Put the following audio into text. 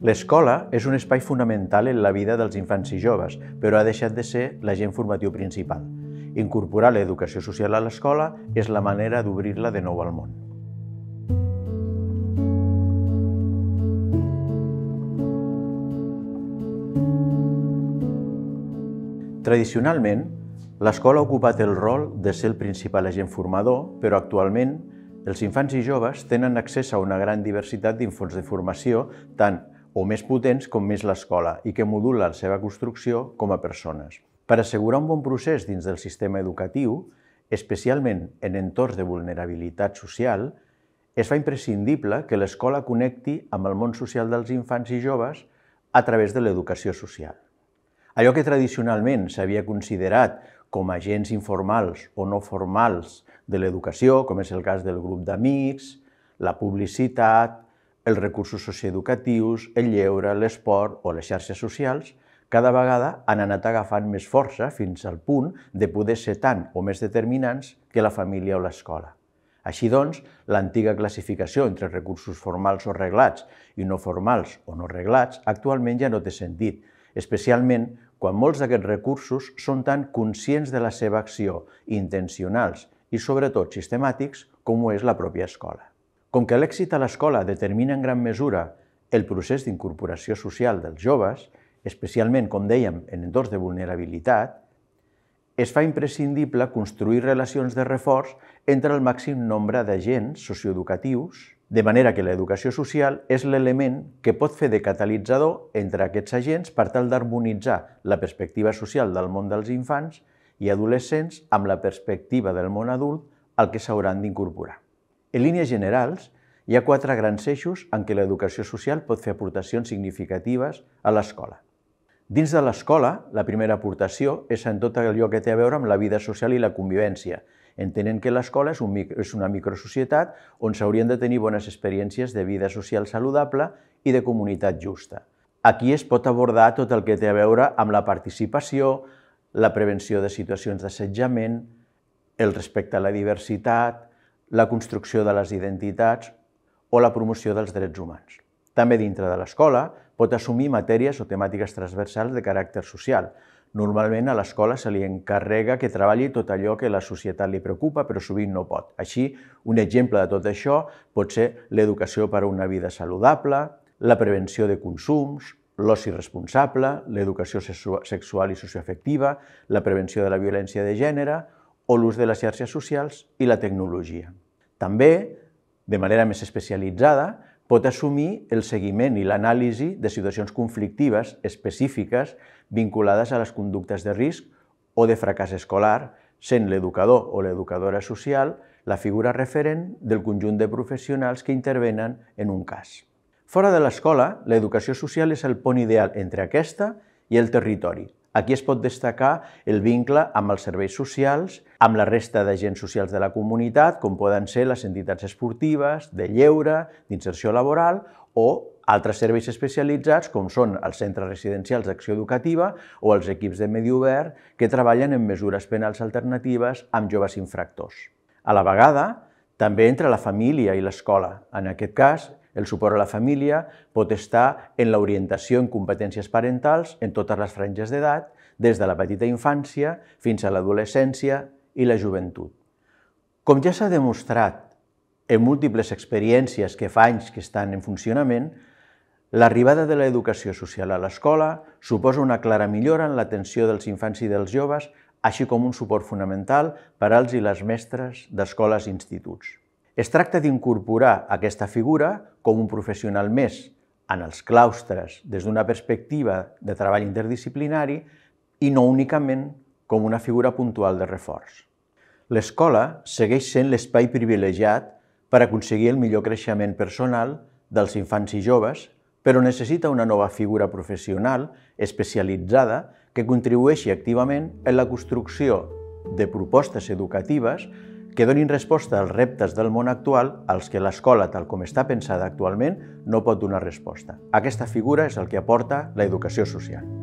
L'escola és un espai fonamental en la vida dels infants i joves, però ha deixat de ser l'agent formatiu principal. Incorporar l'educació social a l'escola és la manera d'obrir-la de nou al món. Tradicionalment, l'escola ha ocupat el rol de ser el principal agent formador, però actualment els infants i joves tenen accés a una gran diversitat d'infons de formació, tant o més potents com més l'escola i que modula la seva construcció com a persones. Per assegurar un bon procés dins del sistema educatiu, especialment en entorns de vulnerabilitat social, es fa imprescindible que l'escola connecti amb el món social dels infants i joves a través de l'educació social. Allò que tradicionalment s'havia considerat com a agents informals o no formals de l'educació, com és el cas del grup d'amics, la publicitat, els recursos socioeducatius, el lleure, l'esport o les xarxes socials, cada vegada han anat agafant més força fins al punt de poder ser tant o més determinants que la família o l'escola. Així doncs, l'antiga classificació entre recursos formals o reglats i no formals o no reglats actualment ja no té sentit, especialment quan molts d'aquests recursos són tan conscients de la seva acció, intencionals i sobretot sistemàtics com ho és la pròpia escola. Com que l'èxit a l'escola determina en gran mesura el procés d'incorporació social dels joves, especialment, com dèiem, en entorns de vulnerabilitat, es fa imprescindible construir relacions de reforç entre el màxim nombre d'agents socioeducatius, de manera que l'educació social és l'element que pot fer de catalitzador entre aquests agents per tal d'harmonitzar la perspectiva social del món dels infants i adolescents amb la perspectiva del món adult al que s'hauran d'incorporar. En línies generals, hi ha quatre grans eixos en què l'educació social pot fer aportacions significatives a l'escola. Dins de l'escola, la primera aportació és en tot allò que té a veure amb la vida social i la convivència, entenent que l'escola és, un micro, és una microsocietat on s'haurien de tenir bones experiències de vida social saludable i de comunitat justa. Aquí es pot abordar tot el que té a veure amb la participació, la prevenció de situacions d'assetjament, el respecte a la diversitat, la construcció de les identitats o la promoció dels drets humans. També dintre de l'escola pot assumir matèries o temàtiques transversals de caràcter social. Normalment a l'escola se li encarrega que treballi tot allò que la societat li preocupa, però sovint no pot. Així, un exemple de tot això pot ser l'educació per a una vida saludable, la prevenció de consums, l'oci responsable, l'educació sexual i socioafectiva, la prevenció de la violència de gènere o l'ús de les xarxes socials i la tecnologia. També, de manera més especialitzada, pot assumir el seguiment i l'anàlisi de situacions conflictives específiques vinculades a les conductes de risc o de fracàs escolar, sent l'educador o l'educadora social la figura referent del conjunt de professionals que intervenen en un cas. Fora de l'escola, l'educació social és el pont ideal entre aquesta i el territori, Aquí es pot destacar el vincle amb els serveis socials, amb la resta d'agents socials de la comunitat, com poden ser les entitats esportives, de lleure, d'inserció laboral o altres serveis especialitzats com són els centres residencials d'acció educativa o els equips de medi obert que treballen en mesures penals alternatives amb joves infractors. A la vegada, també entre la família i l'escola. En aquest cas, el suport a la família pot estar en l'orientació en competències parentals en totes les franges d'edat, des de la petita infància fins a l'adolescència i la joventut. Com ja s'ha demostrat en múltiples experiències que fa anys que estan en funcionament, L'arribada de l'educació social a l'escola suposa una clara millora en l'atenció dels infants i dels joves així com un suport fonamental per als i les mestres d'escoles i instituts. Es tracta d'incorporar aquesta figura com un professional més en els claustres des d'una perspectiva de treball interdisciplinari i no únicament com una figura puntual de reforç. L'escola segueix sent l'espai privilegiat per aconseguir el millor creixement personal dels infants i joves però necessita una nova figura professional especialitzada que contribueixi activament en la construcció de propostes educatives que donin resposta als reptes del món actual als que l'escola, tal com està pensada actualment, no pot donar resposta. Aquesta figura és el que aporta la educació social.